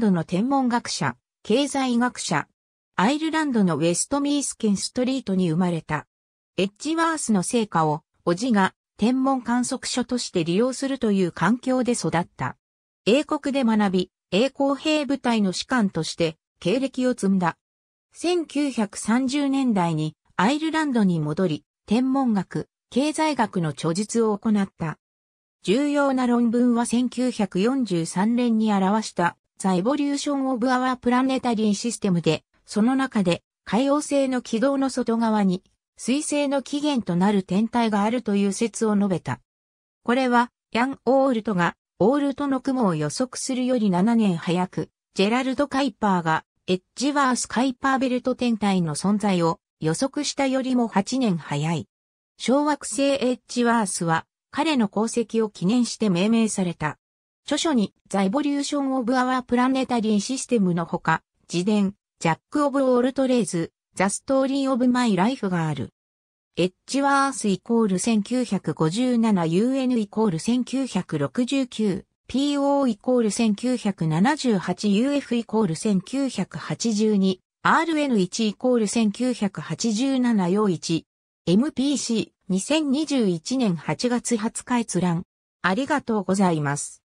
ドの天文学者、経済学者。アイルランドのウェストミースケンストリートに生まれた。エッジワースの成果を、おじが天文観測所として利用するという環境で育った。英国で学び、英公兵部隊の士官として経歴を積んだ。1930年代にアイルランドに戻り、天文学、経済学の著述を行った。重要な論文は1943年に表したザ・エボリューション・オブ・アワー・プラネタリー・システムで、その中で、海王星の軌道の外側に、水星の起源となる天体があるという説を述べた。これは、ヤン・オールトが、オールトの雲を予測するより7年早く、ジェラルド・カイパーが、エッジワース・カイパーベルト天体の存在を予測したよりも8年早い。小惑星エッジワースは、彼の功績を記念して命名された。著書に、ザイボリューション・オブ・アワー・プラネタリー・システムのほか、自伝、ジャック・オブ・オールトレーズ、ザ・ストーリー・オブ・マイ・ライフがある。エッジワースイコール 1957UN イコール 1969PO イコール 1978UF イコール 1982RN1 イコール198741 MPC2021 年8月20日閲覧ありがとうございます。